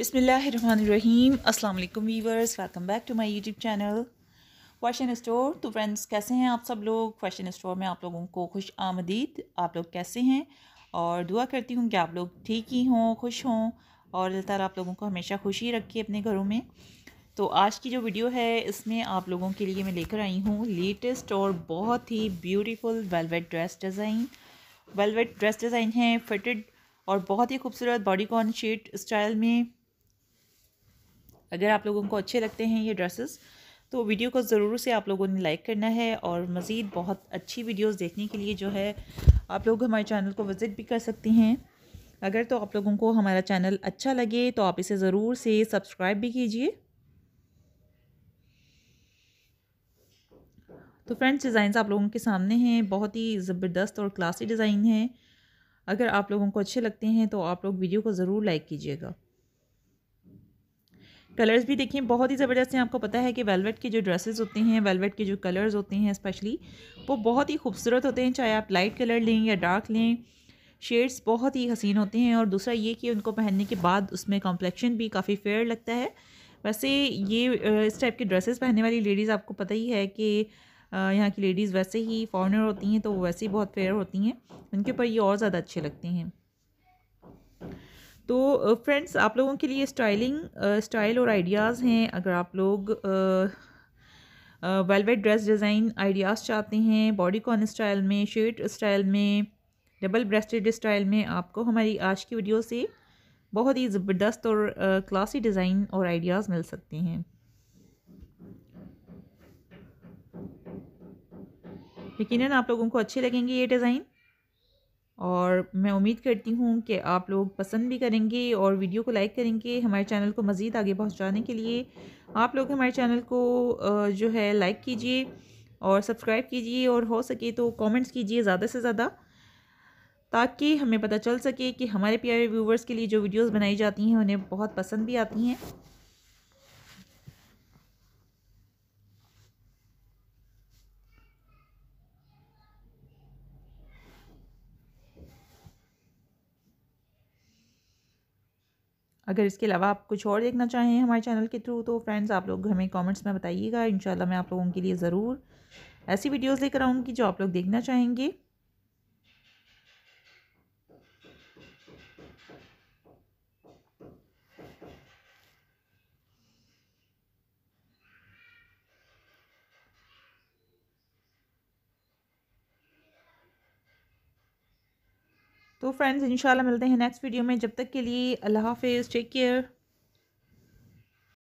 बिसमीम अस्सलाम viewers welcome back to my YouTube channel fashion store तो फ्रेंड्स कैसे हैं आप सब लोग फैशन स्टोर में आप लोगों को खुश आमदीद आप लोग कैसे हैं और दुआ करती हूँ कि आप लोग ठीक ही हों खुश हों और अल्लाह आप लोगों को हमेशा खुशी रखे अपने घरों में तो आज की जो वीडियो है इसमें आप लोगों के लिए मैं लेकर आई हूँ लेटेस्ट और बहुत ही beautiful velvet dress design velvet dress design है फिटेड और बहुत ही खूबसूरत बॉडी कॉन शीट स्टाइल में अगर आप लोगों को अच्छे लगते हैं ये ड्रेसेस तो वीडियो को ज़रूर से आप लोगों ने लाइक करना है और मज़ीद बहुत अच्छी वीडियोस देखने के लिए जो है आप लोग हमारे चैनल को विज़िट भी कर सकती हैं अगर तो आप लोगों को हमारा चैनल अच्छा लगे तो आप इसे ज़रूर से सब्सक्राइब भी कीजिए तो फ्रेंड्स डिज़ाइंस आप लोगों के सामने हैं बहुत ही ज़बरदस्त और क्लासी डिज़ाइन है अगर आप लोगों को अच्छे लगते हैं तो आप लोग वीडियो को ज़रूर लाइक कीजिएगा कलर्स भी देखिए बहुत ही ज़बरदस्त हैं आपको पता है कि वेलवेट के जो ड्रेसेस होते हैं वेलवेट के जो कलर्स होते हैं स्पेशली वो बहुत ही खूबसूरत होते हैं चाहे आप लाइट कलर लें या डार्क लें शेड्स बहुत ही हसीन होते हैं और दूसरा ये कि उनको पहनने के बाद उसमें कॉम्प्लेक्शन भी काफ़ी फेयर लगता है वैसे ये इस टाइप के ड्रेसेस पहनने वाली लेडीज़ आपको पता ही है कि यहाँ की लेडीज़ वैसे ही फॉरनर होती हैं तो वैसे ही बहुत फेयर होती हैं उनके ऊपर ये और ज़्यादा अच्छे लगते हैं तो फ्रेंड्स आप लोगों के लिए स्टाइलिंग स्टाइल और आइडियाज़ हैं अगर आप लोग वेलवेट ड्रेस डिज़ाइन आइडियाज़ चाहते हैं बॉडी कॉन स्टाइल में शर्ट स्टाइल में डबल ब्रेस्टेड स्टाइल में आपको हमारी आज की वीडियो से बहुत ही ज़बरदस्त और क्लासी डिज़ाइन और आइडियाज़ मिल सकते हैं यकीन आप लोगों को अच्छे लगेंगे ये डिज़ाइन और मैं उम्मीद करती हूँ कि आप लोग पसंद भी करेंगे और वीडियो को लाइक करेंगे हमारे चैनल को मज़ीद आगे पहुँचाने के लिए आप लोग हमारे चैनल को जो है लाइक कीजिए और सब्सक्राइब कीजिए और हो सके तो कमेंट्स कीजिए ज़्यादा से ज़्यादा ताकि हमें पता चल सके कि हमारे प्यारे व्यूवर्स के लिए जो वीडियोस बनाई जाती हैं उन्हें बहुत पसंद भी आती हैं अगर इसके अलावा आप कुछ और देखना चाहें हमारे चैनल के थ्रू तो फ्रेंड्स आप लोग हमें कमेंट्स में बताइएगा इन मैं आप लोगों के लिए ज़रूर ऐसी वीडियोस लेकर आऊँगी जो आप लोग देखना चाहेंगे तो फ्रेंड्स इंशाल्लाह मिलते हैं नेक्स्ट वीडियो में जब तक के लिए अल्लाह हाफिज़ टेक केयर